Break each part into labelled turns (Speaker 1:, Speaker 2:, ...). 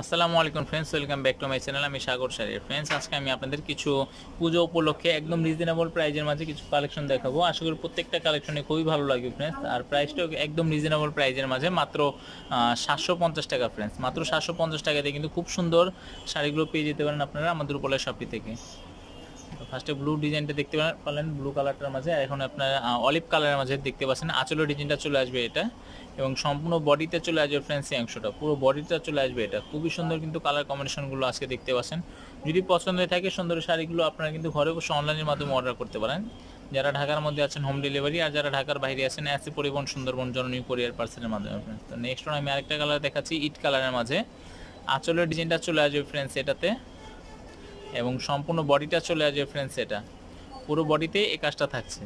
Speaker 1: আসসালামু আলাইকুম friends welcome back to my channel আমি সাগর সারি ফ্রেন্ডস আজকে আমি আপনাদের কিছু পুজো উপলক্ষে একদম রিজনেবল প্রাইজের মাঝে কিছু কালেকশন দেখাবো আশা করি প্রত্যেকটা কালেকশনে খুবই ভালো লাগবে ফ্রেন্ডস আর প্রাইসটাও একদম রিজনেবল প্রাইজের মাঝে মাত্র সাতশো পঞ্চাশ টাকা ফ্রেন্ডস মাত্র সাতশো পঞ্চাশ টাকাতে কিন্তু খুব সুন্দর শাড়িগুলো পেয়ে যেতে পারেন আপনারা আমাদের উপলের শপি থেকে ফার্স্টে ব্লু ডিজাইনটা দেখতে পারলেন ব্লু কালারটার মাঝে এখন আপনার অলিভ কালারের মাঝে দেখতে পাচ্ছেন আঁচলের ডিজাইনটা চলে আসবে এটা এবং সম্পূর্ণ বডিতে চলে আসবে ফ্রেন্সি অংশটা পুরো বডিটা চলে আসবে এটা খুবই সুন্দর কিন্তু কালার কম্বিনেশনগুলো আজকে দেখতে পাচ্ছেন যদি পছন্দ হয়ে থাকে সুন্দর শাড়িগুলো আপনারা কিন্তু ঘরে বসে অনলাইনের মাধ্যমে অর্ডার করতে পারেন যারা ঢাকার মধ্যে আছেন হোম ডেলিভারি আর যারা ঢাকার বাইরে আছেন এসি পরিবহন সুন্দরবন জননী কোরিয়ার পার্সেলের মাধ্যমে তো নেক্সট আমি আরেকটা কালার দেখাচ্ছি ইট কালারের মাঝে আঁচলের ডিজাইনটা চলে আসবে ফ্রেন্ডস এটাতে এবং সম্পূর্ণ বডিটা চলে আসবে ফ্রেন্ডস এটা পুরো বডিতে এই কাজটা থাকছে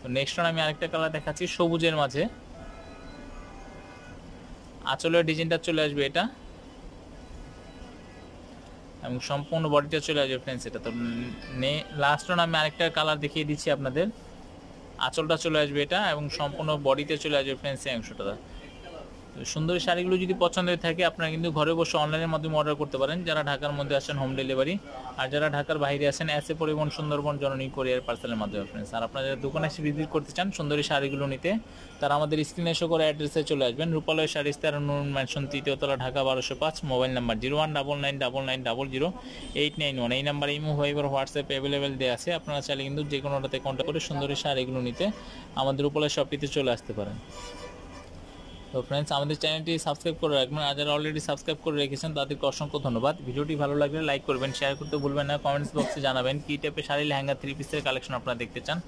Speaker 1: তো নেক্সট ওয়ান আমি আরেকটা কালার দেখাচ্ছি সবুজের মাঝে আঁচলের ডিজাইনটা চলে আসবে এটা এবং সম্পূর্ণ বডিটা চলে আসবে ফ্রেন্ডস এটা তো নে লাস্ট ওয়ান আমি আরেকটা কালার দেখিয়ে দিচ্ছি আপনাদের আঁচলটা চলে আসবে এটা এবং সম্পূর্ণ বডিতে চলে আসবে ফ্রেন্ডস এই অংশটা সুন্দরী শাড়িগুলো যদি পছন্দ হয়ে থাকে আপনারা কিন্তু ঘরে বসে অনলাইনের মাধ্যমে অর্ডার করতে পারেন যারা ঢাকার মধ্যে আসেন হোম ডেলিভারি আর যারা ঢাকার বাইরে আসেন এসে পরিবহন সুন্দরবন জননী কোরিয়ার পার্সেলের মাধ্যমে ফ্রেন্ডস আর আপনারা যারা দোকানে এসে ভিজিট করতে চান সুন্দরী শাড়িগুলো নিতে তারা আমাদের স্ক্রিনে শো করে অ্যাড্রেসে চলে আসবেন রূপালয় শাড়ি স্তার নুন ম্যানশন তৃতীয়তলা ঢাকা বারোশো পাঁচ mobile number zero one double nine double nine double zero eight nine one এই number imo Viber WhatsApp available দেওয়া আছে আপনারা চাইলে কিন্তু যে কোনোটাতে কন্ট্যাক্ট করে সুন্দরী শাড়িগুলো নিতে আমাদের রূপালয় শপটিতে চলে আসতে পারেন তো ফ্রেন্ডস আমাদের চ্যানেলটি সাবস্ক্রাইব করে রাখবেন আর যারা অলরেডি সাবস্ক্রাইব করে রেখেছেন তাদেরকে অসংখ্য ধন্যবাদ ভিডিওটি ভালো লাগলে লাইক করবেন শেয়ার করতে ভুলবেন না কমেন্টস বক্সে জানাবেন কী টাইপের শাড়ি লেহেঙ্গা থ্রি পিসের কালেকশন আপনারা দেখতে চান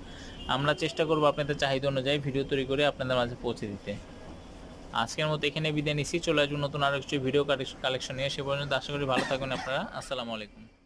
Speaker 1: আমরা চেষ্টা করব আপনাদের চাহিদা অনুযায়ী ভিডিও তৈরি করে আপনাদের মাঝে পৌঁছে দিতে আজকের মতো এখানে বিদায় নিচ্ছি চলে আসবো নতুন আরও কিছু ভিডিও কালেকশন নিয়ে সে পর্যন্ত আশা করি ভালো থাকবেন আপনারা আসসালামু আলাইকুম